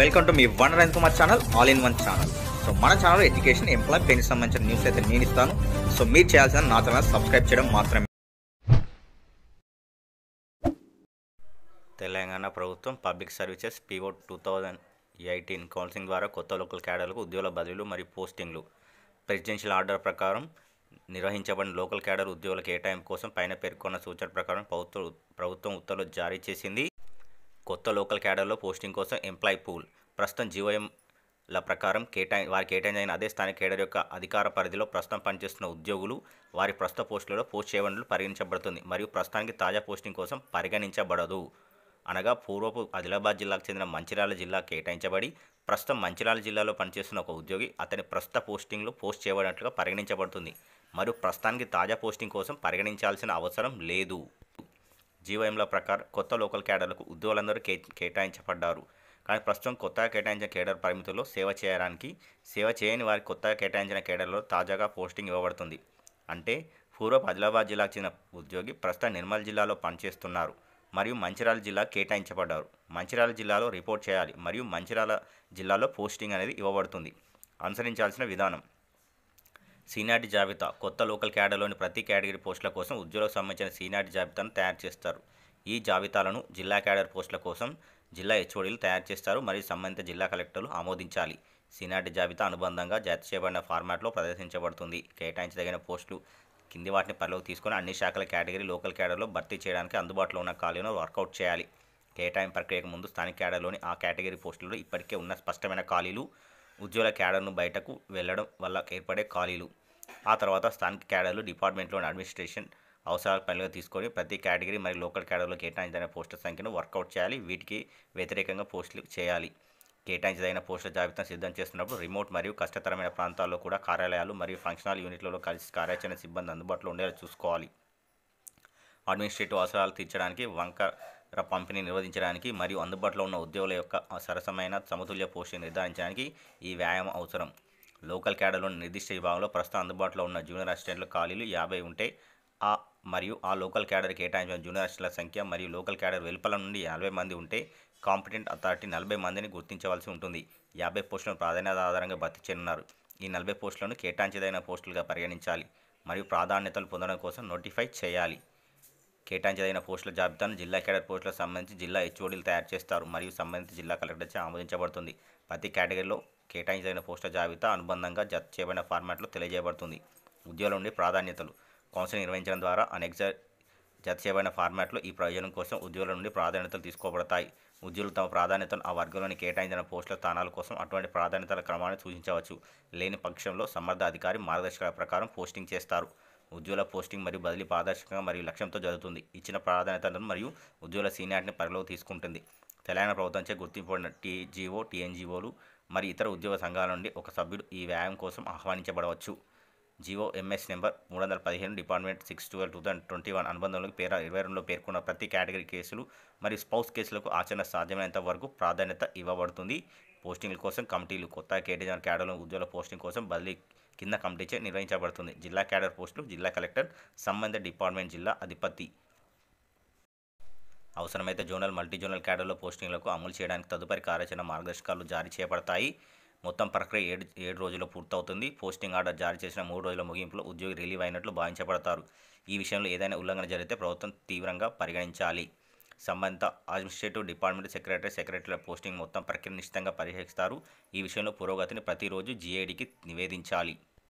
welcome to మీ వన్ రైన్ Kumar channel all in one channel so మన ఛానల్ ఎడ్యుకేషన్ ఎంప్లాయ్ పెయిన్ సంబంధించిన న్యూస్ అయితే నేను ఇస్తాను సో మీరు చేయాల్సిన నా ఛానల్ సబ్స్క్రైబ్ చేయడం మాత్రమే తెలంగాణ ప్రభుత్వం public services PO two thousand eighteen counselling ద్వారా కొత్త లోకల్ క్యాడర్లకు ఉద్యోగుల బదిలీలు మరియు పోస్టింగ్లు ప్రెసిడెన్షియల్ ఆర్డర్ ప్రకారం నిర్వహించబడిన లోకల్ క్యాడర్ ఉద్యోగుల కేటాయింపు కోసం పైన పేర్కొన్న సూచన ప్రకారం ప్రభుత్వం ప్రభుత్వం ఉత్తర్వులు జారీ చేసింది కొత్త లోకల్ క్యాడర్లో పోస్టింగ్ కోసం ఎంప్లాయ్ పూల్ ప్రస్తుతం జీవోఎంల ప్రకారం కేటాయి వారి కేటాయించిన అదే స్థానిక కేడర్ యొక్క అధికార పరిధిలో ప్రస్తుతం పనిచేస్తున్న ఉద్యోగులు వారి ప్రస్తుత పోస్టులలో పోస్ట్ చేయవనలు పరిగణించబడుతుంది మరియు ప్రస్తుతానికి తాజా పోస్టింగ్ కోసం పరిగణించబడదు అనగా పూర్వపు ఆదిలాబాద్ జిల్లాకు చెందిన మంచిర్యాల జిల్లా కేటాయించబడి ప్రస్తుతం మంచిర్యాల జిల్లాలో పనిచేస్తున్న ఒక ఉద్యోగి అతని ప్రస్తుత పోస్టింగ్లో పోస్ట్ చేయబడినట్లుగా పరిగణించబడుతుంది మరియు ప్రస్తుతానికి తాజా పోస్టింగ్ కోసం పరిగణించాల్సిన అవసరం లేదు జీవోఎంల ప్రకారం కొత్త లోకల్ కేడర్లకు ఉద్యోగులందరూ కే కేటాయించబడ్డారు కానీ ప్రస్తుతం కొత్తగా కేటాయించిన కేడర్ పరిమితుల్లో సేవ చేయడానికి సేవ చేయని వారికి కొత్తగా కేటాయించిన కేడర్లో తాజాగా పోస్టింగ్ ఇవ్వబడుతుంది అంటే పూర్వపు ఆదిలాబాద్ జిల్లాకు చెందిన ఉద్యోగి ప్రస్తుతం నిర్మల్ జిల్లాలో పనిచేస్తున్నారు మరియు మంచిరాల జిల్లా కేటాయించబడ్డారు మంచిరాల జిల్లాలో రిపోర్ట్ చేయాలి మరియు మంచిరాల జిల్లాలో పోస్టింగ్ అనేది ఇవ్వబడుతుంది అనుసరించాల్సిన విధానం సీనియారిటీ జాబితా కొత్త లోకల్ క్యాడర్లోని ప్రతి కేటగిరీ పోస్టుల కోసం ఉద్యోగ సంబంధించిన సీనియారిటీ జాబితాను తయారు చేస్తారు ఈ జాబితాలను జిల్లా క్యాడర్ పోస్టుల కోసం జిల్లా హెచ్ఓడీలు తయారు చేస్తారు మరియు సంబంధిత జిల్లా కలెక్టర్లు ఆమోదించాలి సీనియారిటీ జాబితా అనుబంధంగా జత చేయబడిన ఫార్మాట్లో ప్రదర్శించబడుతుంది కేటాయించదగిన పోస్టులు కింది వాటిని పరిలోకి తీసుకొని అన్ని శాఖల కేటగిరీ లోకల్ క్యాడర్లో భర్తీ చేయడానికి అందుబాటులో ఉన్న ఖాళీలను వర్కౌట్ చేయాలి కేటాయింపు ప్రక్రియకు ముందు స్థానిక క్యాడర్లోని ఆ కేటగిరీ పోస్టులలో ఇప్పటికే ఉన్న స్పష్టమైన ఖాళీలు ఉద్యోగుల క్యాడర్ను బయటకు వెళ్లడం వల్ల ఏర్పడే ఖాళీలు ఆ తర్వాత స్థానిక క్యాడర్లు డిపార్ట్మెంట్లోని అడ్మినిస్ట్రేషన్ అవసరాల పనిగా తీసుకొని ప్రతి కేటగిరీ మరియు లోకల్ క్యాడర్లో కేటాయించిన పోస్టుల సంఖ్యను వర్కౌట్ చేయాలి వీటికి వ్యతిరేకంగా పోస్టులు చేయాలి కేటాయించదైన పోస్టుల జాబితాను సిద్ధం చేస్తున్నప్పుడు రిమోట్ మరియు కష్టతరమైన ప్రాంతాల్లో కూడా కార్యాలయాలు మరియు ఫంక్షనల్ యూనిట్లలో కలిసి కార్యాచరణ సిబ్బంది అందుబాటులో ఉండేలా చూసుకోవాలి అడ్మినిస్ట్రేటివ్ అవసరాలు తీర్చడానికి వంక పంపిణీ నిర్వహించడానికి మరియు అందుబాటులో ఉన్న ఉద్యోగుల యొక్క సరసమైన సమతుల్య పోషణ నిర్ధారించడానికి ఈ వ్యాయామం అవసరం లోకల్ క్యాడర్లోని నిర్దిష్ట విభాగంలో ప్రస్తుతం అందుబాటులో ఉన్న జూనియర్ అసిస్టెంట్ల ఖాళీలు యాభై ఉంటే ఆ మరియు ఆ లోకల్ క్యాడర్ కేటాయించిన జూనియర్ అసిస్టెంట్ల సంఖ్య మరియు లోకల్ క్యాడర్ వెలుపల నుండి యాభై మంది ఉంటే కాంపిటెంట్ అథారిటీ నలభై మందిని గుర్తించవలసి ఉంటుంది యాభై పోస్టులను ప్రాధాన్యత ఆధారంగా భర్తీ చేయనున్నారు ఈ నలభై పోస్టులను కేటాయించదైన పోస్టులుగా పరిగణించాలి మరియు ప్రాధాన్యతలు పొందడం కోసం నోటిఫై చేయాలి కేటాయించదగిన పోస్టుల జాబితాను జిల్లా కేడర్ పోస్టులకు సంబంధించి జిల్లా హెచ్ఓడీలు తయారు చేస్తారు మరియు సంబంధిత జిల్లా కలెక్టర్చే ఆమోదించబడుతుంది ప్రతి కేటగిరీలో కేటాయించదగిన పోస్టుల జాబితా అనుబంధంగా జత చేయబడిన ఫార్మాట్లో తెలియజేయబడుతుంది ఉద్యోగుల నుండి ప్రాధాన్యతలు కౌన్సిల్ నిర్వహించడం ద్వారా అనెక్స జత చేయబడిన ఫార్మాట్లో ఈ ప్రయోజనం కోసం ఉద్యోగుల నుండి ప్రాధాన్యతలు తీసుకోబడతాయి ఉద్యోగులు తమ ప్రాధాన్యతను ఆ వర్గంలోని కేటాయించిన పోస్టుల స్థానాల కోసం అటువంటి ప్రాధాన్యతల క్రమాన్ని సూచించవచ్చు లేని పక్షంలో సమర్థ అధికారి మార్గదర్శకాల ప్రకారం పోస్టింగ్ చేస్తారు ఉద్యోగుల పోస్టింగ్ మరియు బదిలీ పారదర్శకంగా మరియు లక్ష్యంతో జరుగుతుంది ఇచ్చిన ప్రాధాన్యతలను మరియు ఉద్యోగుల సీనియార్టీని పరిలోకి తీసుకుంటుంది తెలంగాణ ప్రభుత్వంచే గుర్తింపుబడిన టీజీఓ టీఎన్జీఓలు మరియు ఇతర ఉద్యోగ సంఘాల నుండి ఒక సభ్యుడు ఈ వ్యాయామం కోసం ఆహ్వానించబడవచ్చు జీవో ఎంఎస్ నెంబర్ మూడు వందల పదిహేను department six twelve two thousand twenty one అనుబంధంలోకి పేర ఇరవై రెండులో పేర్కొన్న ప్రతి కేటగిరీ కేసులు మరియు స్పౌస్ కేసులకు ఆచరణ సాధ్యమైనంత వరకు ప్రాధాన్యత ఇవ్వబడుతుంది పోస్టింగ్ల కోసం కమిటీలు కొత్త కేటీఆర్ క్యాడర్లో ఉద్యోగుల పోస్టింగ్ కోసం బదిలీ కింద కమిటీచే నిర్వహించబడుతుంది జిల్లా క్యాడర్ పోస్టులు జిల్లా కలెక్టర్ సంబంధిత డిపార్ట్మెంట్ జిల్లా అధిపతి అవసరమైతే జోనల్ మల్టీ జోనల్ క్యాడర్లో పోస్టింగ్లకు అమలు చేయడానికి తదుపరి కార్యాచరణ మార్గదర్శకాలు జారీ చేయబడతాయి మొత్తం ప్రక్రియ ఏడు ఏడు రోజుల్లో పూర్తవుతుంది పోస్టింగ్ ఆర్డర్ జారీ చేసిన మూడు రోజుల ముగింపులో ఉద్యోగి రిలీవ్ అయినట్లు భావించబడతారు ఈ విషయంలో ఏదైనా ఉల్లంఘన జరిగితే ప్రభుత్వం తీవ్రంగా పరిగణించాలి సంబంధిత అడ్మినిస్ట్రేటివ్ డిపార్ట్మెంట్ సెక్రటరీ సెక్రటరీల పోస్టింగ్ మొత్తం ప్రక్రియ నిశ్చితంగా పరిశీలిస్తారు ఈ విషయంలో పురోగతిని ప్రతిరోజు జీఐడికి నివేదించాలి